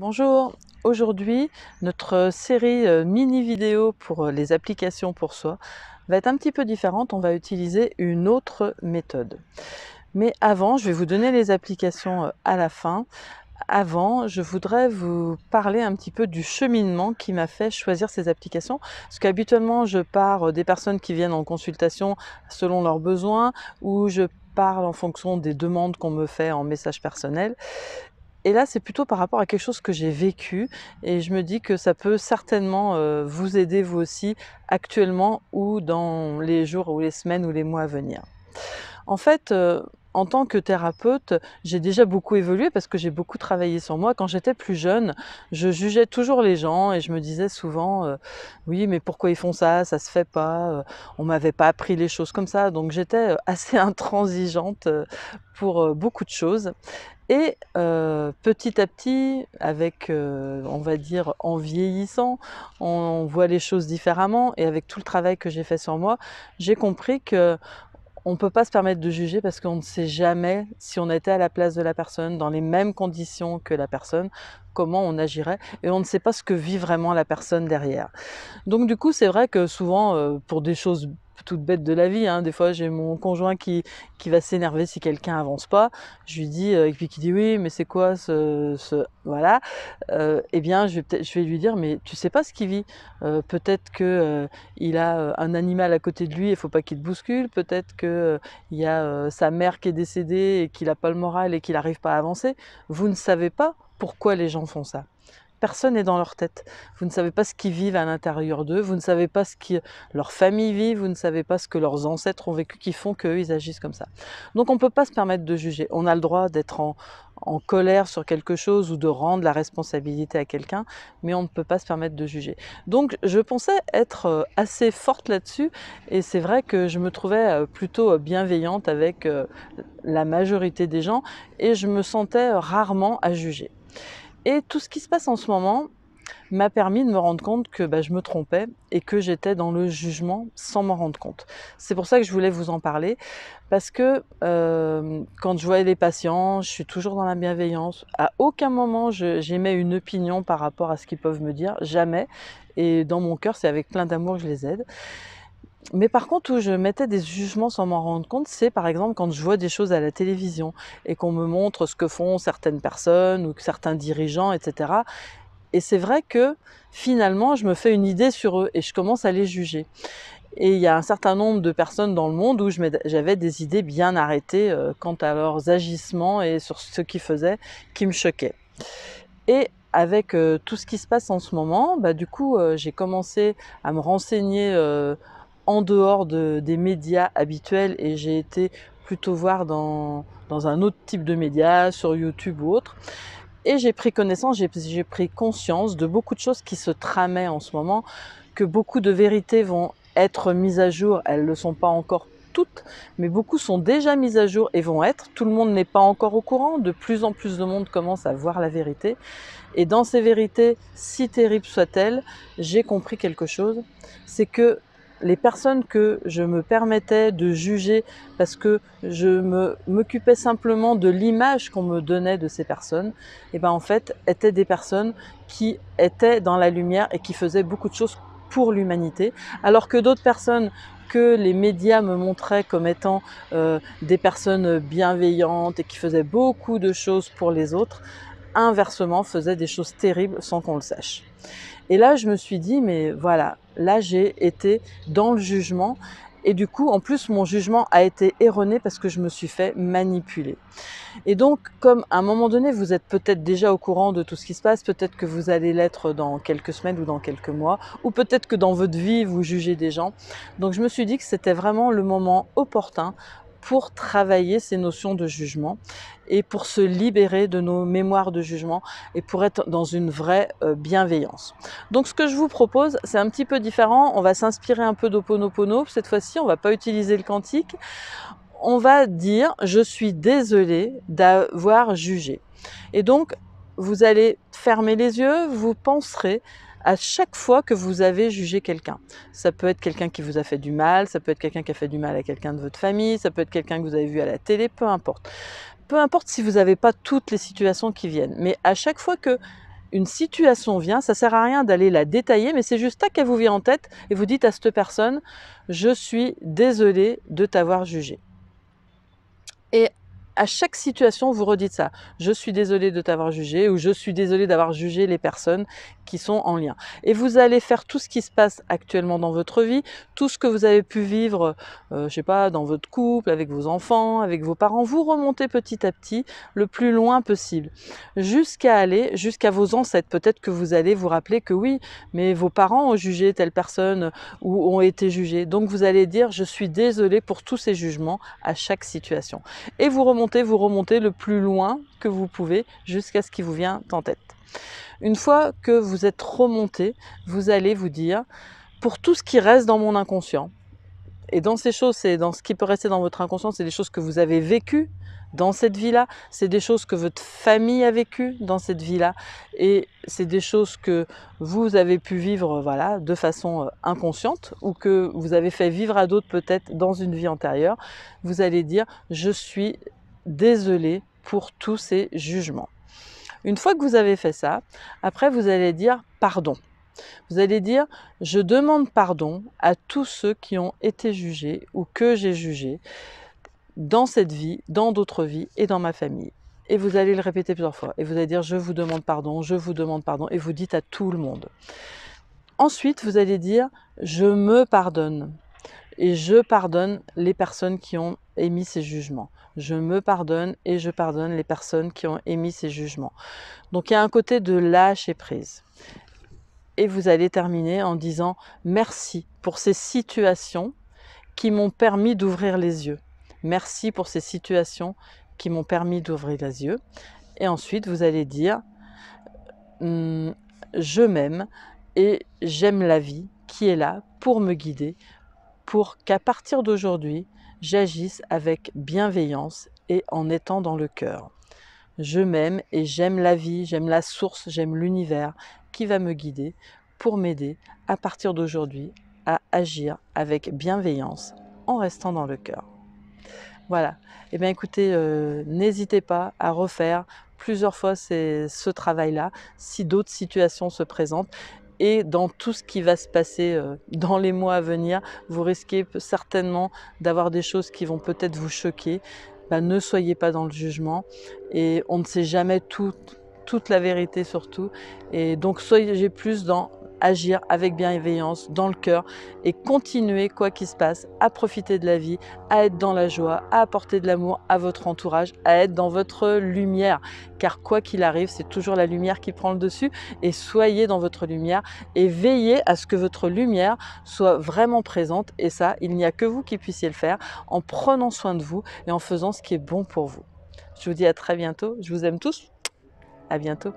Bonjour, aujourd'hui notre série euh, mini vidéo pour euh, les applications pour soi va être un petit peu différente, on va utiliser une autre méthode. Mais avant, je vais vous donner les applications euh, à la fin. Avant, je voudrais vous parler un petit peu du cheminement qui m'a fait choisir ces applications. Parce qu'habituellement, je pars des personnes qui viennent en consultation selon leurs besoins ou je parle en fonction des demandes qu'on me fait en message personnel. Et là, c'est plutôt par rapport à quelque chose que j'ai vécu et je me dis que ça peut certainement euh, vous aider vous aussi actuellement ou dans les jours ou les semaines ou les mois à venir. En fait, euh, en tant que thérapeute, j'ai déjà beaucoup évolué parce que j'ai beaucoup travaillé sur moi. Quand j'étais plus jeune, je jugeais toujours les gens et je me disais souvent euh, oui, mais pourquoi ils font ça Ça se fait pas. On m'avait pas appris les choses comme ça. Donc j'étais assez intransigeante pour beaucoup de choses. Et euh, petit à petit, avec, euh, on va dire, en vieillissant, on, voit les choses différemment. Et avec tout le travail que j'ai fait sur moi, j'ai compris que on peut pas se permettre de juger parce qu'on ne sait jamais si on était à la place de la personne, dans les mêmes conditions que la personne, comment on agirait et on ne sait pas ce que vit vraiment la personne derrière. Donc du coup, c'est vrai que souvent, euh, pour des choses toute bête de la vie. Hein. Des fois, j'ai mon conjoint qui, qui va s'énerver si quelqu'un avance pas. Je lui dis, euh, et puis qui dit oui, mais c'est quoi ce, voilà. Euh, eh bien, je vais, lui dire, mais tu sais pas ce qu'il vit. Euh, peut-être qu'il euh, il a un animal à côté de lui, il faut pas qu'il te bouscule. Peut-être qu'il il y a sa mère qui est décédée et qu'il n'a pas le moral et qu'il n'arrive pas à avancer. Vous ne savez pas pourquoi les gens font ça personne n'est dans leur tête. Vous ne savez pas ce qu'ils vivent à l'intérieur d'eux, vous ne savez pas ce que leur famille vit, vous ne savez pas ce que leurs ancêtres ont vécu qui font qu'eux, ils agissent comme ça. Donc on ne peut pas se permettre de juger. On a le droit d'être en colère sur quelque chose ou de rendre la responsabilité à quelqu'un, mais on ne peut pas se permettre de juger. Donc je pensais être euh, assez forte là-dessus et c'est vrai que je me trouvais euh, plutôt euh, bienveillante avec la majorité des gens et je me sentais rarement à juger. Et tout ce qui se passe en ce moment m'a permis de me rendre compte que bah, je me trompais et que j'étais dans le jugement sans m'en rendre compte. C'est pour ça que je voulais vous en parler, parce que euh, quand je voyais les patients, je suis toujours dans la bienveillance. À aucun moment j'émets une opinion par rapport à ce qu'ils peuvent me dire, jamais. Et dans mon cœur, c'est avec plein d'amour que je les aide mais par contre, où je mettais des jugements sans m'en rendre compte, c'est par exemple quand je vois des choses à la télévision et qu'on me montre ce que font certaines personnes ou certains dirigeants, etc. Et c'est vrai que finalement, je me fais une idée sur eux et je commence à les juger. Et il y a un certain nombre de personnes dans le monde où j'avais des idées bien arrêtées euh, quant à leurs agissements et sur ce qu'ils faisaient qui me choquaient. Et avec euh, tout ce qui se passe en ce moment, bah, du coup, euh, j'ai commencé à me renseigner en dehors des médias habituels et j'ai été plutôt voir dans, dans un autre type de médias, sur YouTube ou autre. Et j'ai pris connaissance, j'ai pris conscience de beaucoup de choses qui se tramaient en ce moment, que beaucoup de vérités vont être mises à jour, elles ne le sont pas encore toutes, mais beaucoup sont déjà mises à jour et vont être. Tout le monde n'est pas encore au courant, de plus en plus de monde commence à voir la vérité. Et dans ces vérités, si terribles soient-elles, j'ai compris quelque chose, c'est que les personnes que je me permettais de juger parce que je m'occupais simplement de l'image qu'on me donnait de ces personnes, et eh ben en fait étaient des personnes qui étaient dans la lumière et qui faisaient beaucoup de choses pour l'humanité, alors que d'autres personnes que les médias me montraient comme étant euh, des personnes bienveillantes et qui faisaient beaucoup de choses pour les autres, inversement faisait des choses terribles sans qu'on le sache. Et là, je me suis dit, mais voilà, là, j'ai été dans le jugement. Et du coup, en plus, mon jugement a été erroné parce que je me suis fait manipuler. Et donc, comme à un moment donné, vous êtes peut-être déjà au courant de tout ce qui se passe, peut-être que vous allez l'être dans quelques semaines ou dans quelques mois, ou peut-être que dans votre vie, vous jugez des gens. Donc, je me suis dit que c'était vraiment le moment opportun pour travailler ces notions de jugement et pour se libérer de nos mémoires de jugement et pour être dans une vraie euh, bienveillance. Donc ce que je vous propose, c'est un petit peu différent. On va s'inspirer un peu d'Oponopono. Cette fois-ci, on va pas utiliser le cantique. On va dire je suis désolé d'avoir jugé. Et donc vous allez fermer les yeux, vous penserez à chaque fois que vous avez jugé quelqu'un. Ça peut être quelqu'un qui vous a fait du mal, ça peut être quelqu'un qui a fait du mal à quelqu'un de votre famille, ça peut être quelqu'un que vous avez vu à la télé, peu importe. Peu importe si vous n'avez pas toutes les situations qui viennent, mais à chaque fois que une situation vient, ça sert à rien d'aller la détailler, mais c'est juste à qu'elle vous vient en tête et vous dites à cette personne, je suis désolé de t'avoir jugé. Et à chaque situation, vous redites ça. Je suis désolé de t'avoir jugé ou je suis désolé d'avoir jugé les personnes qui sont en lien. Et vous allez faire tout ce qui se passe actuellement dans votre vie, tout ce que vous avez pu vivre, euh, je sais pas, dans votre couple, avec vos enfants, avec vos parents, vous remontez petit à petit le plus loin possible, jusqu'à aller jusqu'à vos ancêtres. Peut-être que vous allez vous rappeler que oui, mais vos parents ont jugé telle personne ou ont été jugés. Donc vous allez dire, je suis désolé pour tous ces jugements à chaque situation. Et vous remontez, vous remontez le plus loin que vous pouvez jusqu'à ce qui vous vient en tête. Une fois que vous êtes remonté, vous allez vous dire, pour tout ce qui reste dans mon inconscient, et dans ces choses, c'est dans ce qui peut rester dans votre inconscient, c'est des choses que vous avez vécues dans cette vie-là, c'est des choses que votre famille a vécues dans cette vie-là, et c'est des choses que vous avez pu vivre, voilà, de façon euh, inconsciente, ou que vous avez fait vivre à d'autres peut-être dans une vie antérieure. Vous allez dire, je suis désolé pour tous ces jugements. Une fois que vous avez fait ça, après vous allez dire pardon. Vous allez dire je demande pardon à tous ceux qui ont été jugés ou que j'ai jugés dans cette vie, dans d'autres vies et dans ma famille. Et vous allez le répéter plusieurs fois. Et vous allez dire je vous demande pardon, je vous demande pardon. Et vous dites à tout le monde. Ensuite, vous allez dire je me pardonne. Et je pardonne les personnes qui ont émis ces jugements. Je me pardonne et je pardonne les personnes qui ont émis ces jugements. Donc il y a un côté de lâche et prise. Et vous allez terminer en disant merci pour ces situations qui m'ont permis d'ouvrir les yeux. Merci pour ces situations qui m'ont permis d'ouvrir les yeux. Et ensuite, vous allez dire hum, je m'aime et j'aime la vie qui est là pour me guider, pour qu'à partir d'aujourd'hui, j'agisse avec bienveillance et en étant dans le cœur. Je m'aime et j'aime la vie, j'aime la source, j'aime l'univers qui va me guider pour m'aider à partir d'aujourd'hui à agir avec bienveillance en restant dans le cœur. Voilà. Eh bien écoutez, euh, n'hésitez pas à refaire plusieurs fois ce travail-là si d'autres situations se présentent et dans tout ce qui va se passer euh, dans les mois à venir, vous risquez certainement d'avoir des choses qui vont peut-être vous choquer. Bah, ne soyez pas dans le jugement et on ne sait jamais tout, toute la vérité surtout. Et donc soyez plus dans agir avec bienveillance, dans le cœur et continuer, quoi qu'il se passe, à profiter de la vie, à être dans la joie, à apporter de l'amour à votre entourage, à être dans votre lumière. Car quoi qu'il arrive, c'est toujours la lumière qui prend le dessus et soyez dans votre lumière et veillez à ce que votre lumière soit vraiment présente. Et ça, il n'y a que vous qui puissiez le faire en prenant soin de vous et en faisant ce qui est bon pour vous. Je vous dis à très bientôt. Je vous aime tous. À bientôt.